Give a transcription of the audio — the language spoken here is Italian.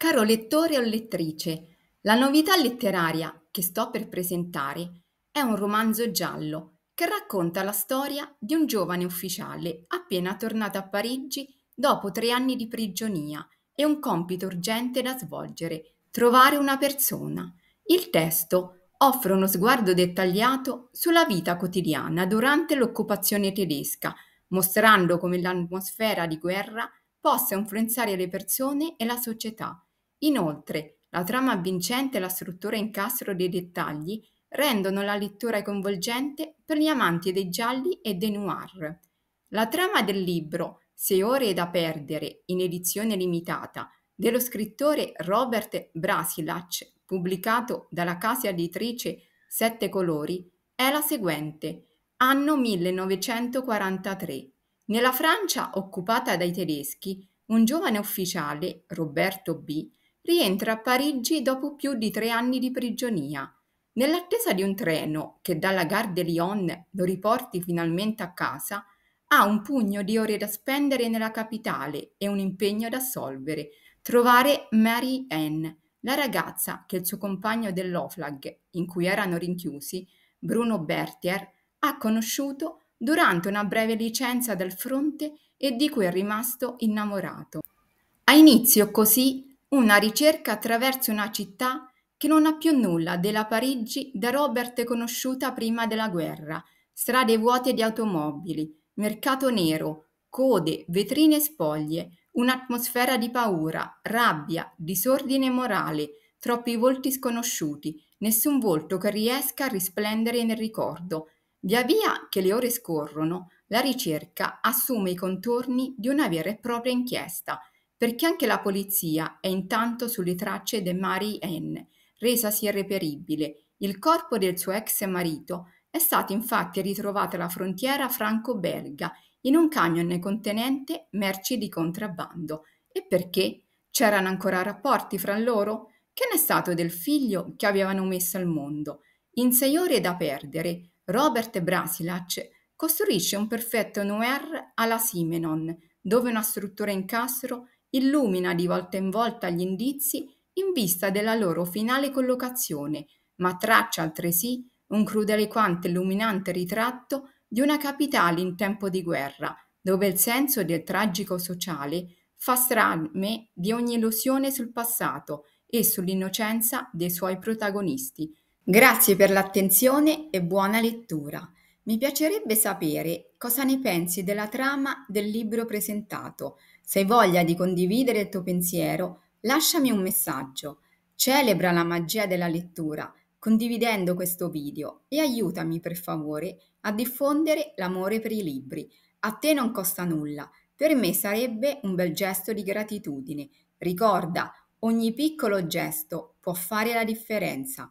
Caro lettore o lettrice, la novità letteraria che sto per presentare è un romanzo giallo che racconta la storia di un giovane ufficiale appena tornato a Parigi dopo tre anni di prigionia e un compito urgente da svolgere, trovare una persona. Il testo offre uno sguardo dettagliato sulla vita quotidiana durante l'occupazione tedesca, mostrando come l'atmosfera di guerra possa influenzare le persone e la società Inoltre, la trama avvincente e la struttura e incastro dei dettagli rendono la lettura coinvolgente per gli amanti dei gialli e dei noir. La trama del libro Sei ore da perdere, in edizione limitata, dello scrittore Robert Brasilac, pubblicato dalla casa editrice Sette Colori, è la seguente, anno 1943. Nella Francia occupata dai tedeschi, un giovane ufficiale, Roberto B., rientra a Parigi dopo più di tre anni di prigionia. Nell'attesa di un treno che dalla Gare de Lyon lo riporti finalmente a casa, ha un pugno di ore da spendere nella capitale e un impegno da assolvere, trovare Mary Ann, la ragazza che il suo compagno dell'Oflag, in cui erano rinchiusi, Bruno Berthier, ha conosciuto durante una breve licenza dal fronte e di cui è rimasto innamorato. Ha inizio così una ricerca attraverso una città che non ha più nulla della Parigi da Robert conosciuta prima della guerra, strade vuote di automobili, mercato nero, code, vetrine spoglie, un'atmosfera di paura, rabbia, disordine morale, troppi volti sconosciuti, nessun volto che riesca a risplendere nel ricordo. Via via che le ore scorrono, la ricerca assume i contorni di una vera e propria inchiesta – perché anche la polizia è intanto sulle tracce di Mary Ann, resasi irreperibile. Il corpo del suo ex marito è stato infatti ritrovato alla frontiera franco-belga in un camion contenente merci di contrabbando. E perché? C'erano ancora rapporti fra loro? Che ne è stato del figlio che avevano messo al mondo? In sei ore da perdere, Robert Brasilac costruisce un perfetto noir alla Simenon, dove una struttura in castro illumina di volta in volta gli indizi in vista della loro finale collocazione, ma traccia altresì un crudele quanto illuminante ritratto di una capitale in tempo di guerra, dove il senso del tragico sociale fa strame di ogni illusione sul passato e sull'innocenza dei suoi protagonisti. Grazie per l'attenzione e buona lettura. Mi piacerebbe sapere cosa ne pensi della trama del libro presentato. Se hai voglia di condividere il tuo pensiero, lasciami un messaggio. Celebra la magia della lettura condividendo questo video e aiutami per favore a diffondere l'amore per i libri. A te non costa nulla, per me sarebbe un bel gesto di gratitudine. Ricorda, ogni piccolo gesto può fare la differenza.